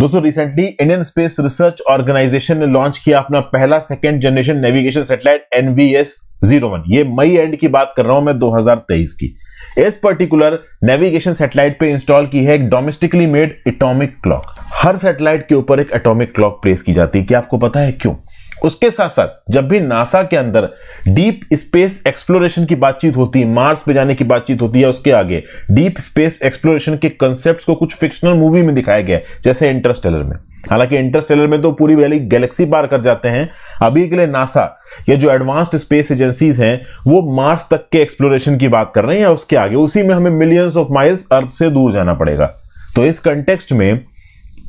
दोस्तों recently Indian Space Research Organisation ने launch किया अपना पहला second generation navigation satellite NVS zero one ये मई एंड की बात कर रहा हूं मैं 2023 की इस पर्टिकुलर नेविगेशन सेटेलाइट पे इंस्टॉल की है एक डोमेस्टिकली मेड एटॉमिक क्लॉक हर सेटेलाइट के ऊपर एक एटॉमिक क्लॉक प्लेस की जाती है क्या आपको पता है क्यों उसके साथ साथ जब भी नासा के अंदर डीप स्पेस एक्सप्लोरेशन की बातचीत होती है मार्स पे जाने की बातचीत होती है उसके आगे डीप स्पेस एक्सप्लोरेशन के कंसेप्ट को कुछ फिक्शनल मूवी में दिखाया गया जैसे इंटरस्टेलर में हालांकि इंटरस्टेलर में तो पूरी वैली गैलेक्सी पार कर जाते हैं अभी के लिए नासा या जो एडवांस्ड स्पेस एजेंसीज हैं वो मार्स तक के एक्सप्लोरेशन की बात कर रहे हैं या उसके आगे उसी में हमें मिलियंस ऑफ माइल्स अर्थ से दूर जाना पड़ेगा तो इस कंटेक्स्ट में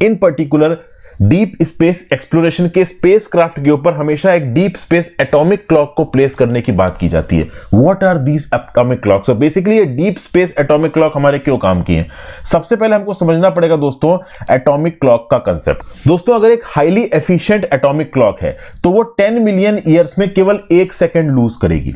in particular deep space exploration के स्पेस क्राफ्ट के ऊपर हमेशा एक डीप स्पेस एटॉमिक क्लॉक को प्लेस करने की बात की जाती है what are these atomic clock so basically ये डीप स्पेस एटॉमिक क्लॉक हमारे क्यों काम किए सबसे पहले हमको समझना पड़ेगा दोस्तों एटॉमिक क्लॉक का कंसेप्ट दोस्तों अगर एक हाईली एफिशियंट एटॉमिक क्लॉक है तो वो टेन मिलियन ईयर्स में केवल एक सेकेंड लूज करेगी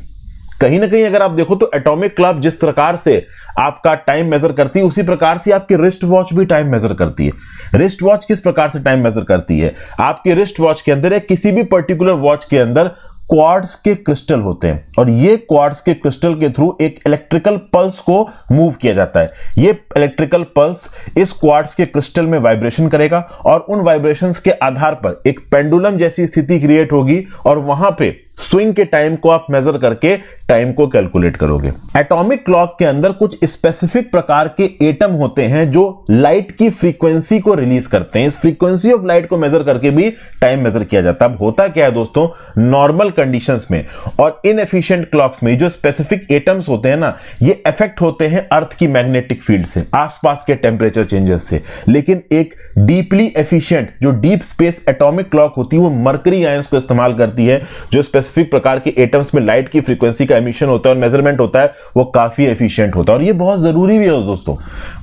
कहीं ना कहीं अगर आप देखो तो एटॉमिक क्लॉक जिस प्रकार से आपका टाइम मेजर करती है उसी प्रकार से आपकी रिस्ट वॉच भी टाइम मेजर करती है रिस्ट वॉच किस प्रकार से टाइम मेजर करती है आपके रिस्ट वॉच के अंदर या किसी भी पर्टिकुलर वॉच के अंदर क्वार्ट्स के क्रिस्टल होते हैं और ये क्वार्ट्स के क्रिस्टल के थ्रू एक इलेक्ट्रिकल पल्स को मूव किया जाता है ये इलेक्ट्रिकल पल्स इस क्वार्ट्स के क्रिस्टल में वाइब्रेशन करेगा और उन वाइब्रेशंस के आधार पर एक पेंडुलम जैसी स्थिति क्रिएट होगी और वहां पे स्विंग के टाइम को आप मेजर करके टाइम को कैलकुलेट करोगे एटॉमिक क्लॉक के अंदर कुछ स्पेसिफिक प्रकार के एटम होते हैं जो लाइट की फ्रीक्वेंसी को रिलीज करते हैं इस फ्रीक्वेंसी ऑफ लाइट को मेजर करके भी टाइम मेजर किया जाता है अब होता क्या है दोस्तों नॉर्मल कंडीशन में और इनएफिशिएंट क्लॉक्स में जो स्पेसिफिक एटम्स होते हैं ना ये इफेक्ट होते हैं अर्थ की मैग्नेटिक फील्ड से आसपास के टेम्परेचर चेंजेस से लेकिन एक डीपली एफिशियंट जो डीप स्पेस एटोमिक क्लॉक होती है वो मर्करी आयंस को इस्तेमाल करती है जो स्पेसिफिक स्पेसिफिक प्रकार के एटम्स में लाइट की फ्रीक्वेंसी का एमिशन होता है और मेजरमेंट होता है वो काफी एफिशिएंट होता है और ये बहुत जरूरी भी है दोस्तों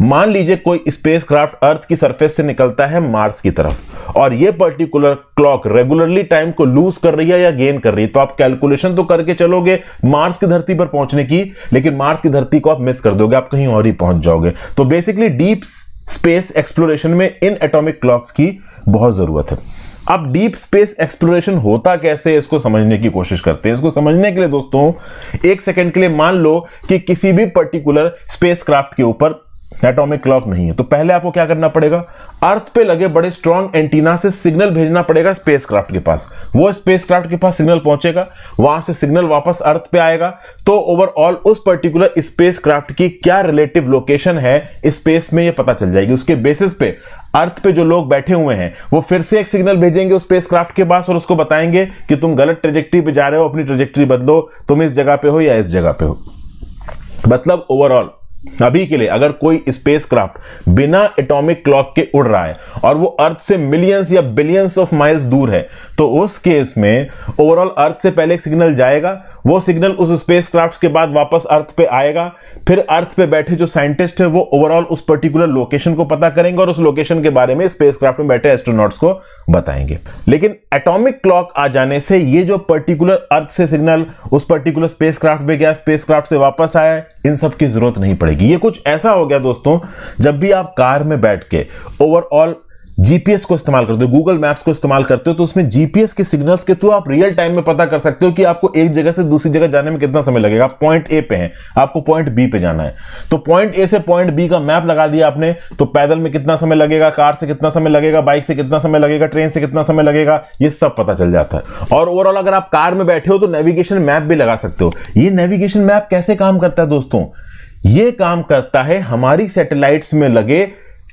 मान लीजिए कोई स्पेसक्राफ्ट अर्थ की सरफेस से निकलता है मार्स की तरफ और ये पर्टिकुलर क्लॉक रेगुलरली टाइम को लूज कर रही है या गेन कर रही है तो आप कैलकुलेशन तो करके चलोगे मार्स की धरती पर पहुंचने की लेकिन मार्स की धरती को आप मिस कर दोगे आप कहीं और ही पहुंच जाओगे तो बेसिकली डीप स्पेस एक्सप्लोरेशन में इन एटॉमिक क्लॉक्स की बहुत जरूरत है अब डीप स्पेस एक्सप्लोरेशन होता कैसे इसको समझने की कोशिश करते हैं इसको समझने के लिए दोस्तों एक सेकंड के लिए मान लो कि किसी भी पर्टिकुलर स्पेस क्राफ्ट के ऊपर एटॉमिक क्लॉक नहीं है तो पहले आपको क्या करना पड़ेगा अर्थ पे लगे बड़े स्ट्रॉन्ग एंटीना से सिग्नल भेजना पड़ेगा स्पेसक्राफ्ट के पास वो स्पेसक्राफ्ट के पास सिग्नल पहुंचेगा वहां से सिग्नल वापस अर्थ पे आएगा तो ओवरऑल उस पर्टिकुलर स्पेसक्राफ्ट की क्या रिलेटिव लोकेशन है स्पेस में ये पता चल जाएगी उसके बेसिस पे अर्थ पे जो लोग बैठे हुए हैं वो फिर से एक सिग्नल भेजेंगे उस स्पेसक्राफ्ट के पास और उसको बताएंगे कि तुम गलत ट्रेजेक्ट्री पे जा रहे हो अपनी ट्रेजेक्ट्री बदलो तुम इस जगह पे हो या इस जगह पे हो मतलब ओवरऑल अभी के लिए अगर कोई स्पेसक्राफ्ट बिना एटॉमिक क्लॉक के उड़ रहा है और वो अर्थ से मिलियंस या बिलियंस ऑफ माइल्स दूर है तो उस केस में ओवरऑल अर्थ से पहले एक सिग्नल जाएगा वो सिग्नल उस स्पेसक्राफ्ट के बाद वापस अर्थ पे आएगा फिर अर्थ पे बैठे जो साइंटिस्ट है वो ओवरऑल उस पर्टिकुलर लोकेशन को पता करेंगे और उस लोकेशन के बारे में स्पेस में बैठे एस्ट्रोनॉट्स को बताएंगे लेकिन एटॉमिक क्लॉक आ जाने से ये जो पर्टिकुलर अर्थ से सिग्नल उस पर्टिकुलर स्पेस क्राफ्ट गया स्पेस से वापस आया इन सब की जरूरत नहीं पड़ेगी ये कुछ ऐसा हो गया दोस्तों जब भी आप कार में बैठ के ओवरऑल जीपीएस को इस्तेमाल करते हो गूगल मैप्स को इस्तेमाल करते हो तो उसमें जीपीएस के सिग्नल्स के थ्रू आप रियल टाइम में पता कर सकते हो कि आपको एक जगह से दूसरी जगह जाने में कितना समय लगेगा आप पॉइंट ए पे हैं आपको पॉइंट बी पे जाना है तो पॉइंट ए से पॉइंट बी का मैप लगा दिया आपने तो पैदल में कितना समय लगेगा कार से कितना समय लगेगा बाइक से कितना समय लगेगा ट्रेन से कितना समय लगेगा ये सब पता चल जाता है और ओवरऑल अगर आप कार में बैठे हो तो नेविगेशन मैप भी लगा सकते हो ये नेविगेशन मैप कैसे काम करता है दोस्तों ये काम करता है हमारी सैटेलाइट्स में लगे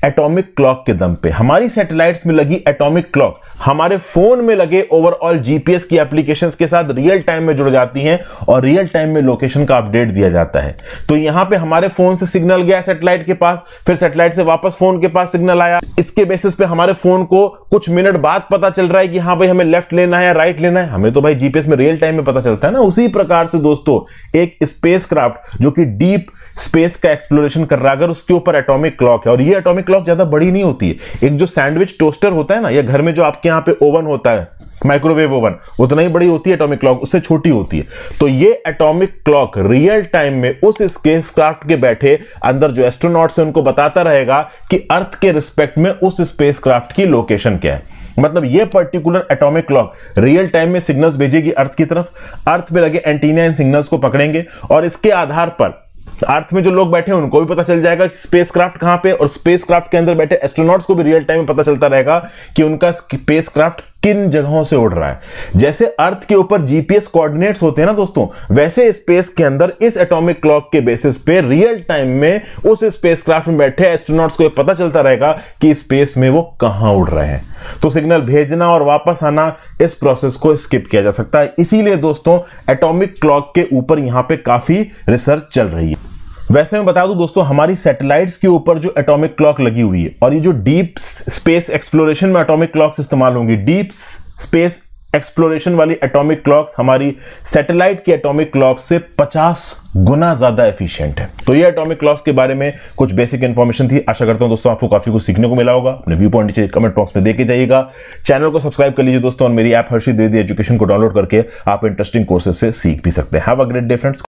एटॉमिक क्लॉक के दम पे हमारी सैटेलाइट्स में लगी एटॉमिक क्लॉक हमारे फोन में लगे ओवरऑल जीपीएस की एप्लीकेशंस के साथ रियल टाइम में जुड़ जाती हैं और रियल टाइम में लोकेशन का अपडेट दिया जाता है तो यहाँ पे हमारे फोन से सिग्नल गया सैटेलाइट के पास फिर सैटेलाइट से वापस फोन के पास सिग्नल आया इसके बेसिस पे हमारे फोन को कुछ मिनट बाद पता चल रहा है कि हाँ भाई हमें लेफ्ट लेना है या राइट लेना है हमें तो भाई जीपीएस में रियल टाइम में पता चलता है ना उसी प्रकार से दोस्तों एक स्पेस जो कि डीप स्पेस का एक्सप्लोरेशन कर रहा है अगर उसके ऊपर एटॉमिक क्लॉक है और ये एटॉमिक क्लॉक ज्यादा बड़ी नहीं होती है एक जो सैंडविच टोस्टर होता है ना या घर में जो आपके यहाँ पे ओवन होता है माइक्रोवेव ओवन उतना ही बड़ी होती है एटॉमिक क्लॉक उससे छोटी होती है तो ये एटॉमिक क्लॉक रियल टाइम में उस स्पेस क्राफ्ट के बैठे अंदर जो एस्ट्रोनॉट्स हैं उनको बताता रहेगा कि अर्थ के रिस्पेक्ट में उस स्पेस क्राफ्ट की लोकेशन क्या है मतलब ये particular atomic clock real time में सिग्नल्स भेजेगी अर्थ की तरफ अर्थ पे लगे एंटीना इन सिग्नल्स को पकड़ेंगे और इसके आधार पर अर्थ में जो लोग बैठे हैं उनको भी पता चल जाएगा कि स्पेस क्राफ्ट कहाँ पे और स्पेस क्राफ्ट के अंदर बैठे एस्ट्रोनॉट्स को भी रियल टाइम में पता चलता रहेगा कि उनका स्पेस क्राफ्ट किन जगहों से उड़ रहा है जैसे अर्थ के ऊपर जीपीएस कोऑर्डिनेट्स होते हैं ना दोस्तों वैसे स्पेस के अंदर इस एटॉमिक क्लॉक के बेसिस पे रियल टाइम में उस स्पेसक्राफ्ट में बैठे एस्ट्रोनॉट्स को पता चलता रहेगा कि स्पेस में वो कहां उड़ रहे हैं तो सिग्नल भेजना और वापस आना इस प्रोसेस को स्किप किया जा सकता है इसीलिए दोस्तों एटॉमिक क्लॉक के ऊपर यहां पे काफी रिसर्च चल रही है वैसे मैं बता दूं दोस्तों हमारी सैटेलाइट्स के ऊपर जो एटॉमिक क्लॉक लगी हुई है और ये जो डीप स्पेस एक्सप्लोरेशन में एटॉमिक क्लॉक्स इस्तेमाल होंगी डीप स्पेस एक्सप्लोरेशन वाली एटॉमिक क्लॉक्स हमारी सैटेलाइट के एटॉमिक क्लॉक से 50 गुना ज्यादा एफिशिएंट है तो ये एटॉमिक क्लॉक्स के बारे में कुछ बेसिक इन्फॉर्मेशन थी आशा करता हूं दोस्तों आपको काफी कुछ सीखने को मिला होगा अपने व्यू पॉइंट नीचे कमेंट बॉक्स में देखे जाइएगा चैनल को सब्सक्राइब कर लीजिए दोस्तों और मेरी ऐप हर्षी दे दी एजुकेशन को डाउनलोड करके आप इंटरेस्टिंग कोर्सेज से सीख भी सकते हैं हैव अ ग्रेट डिफरेंस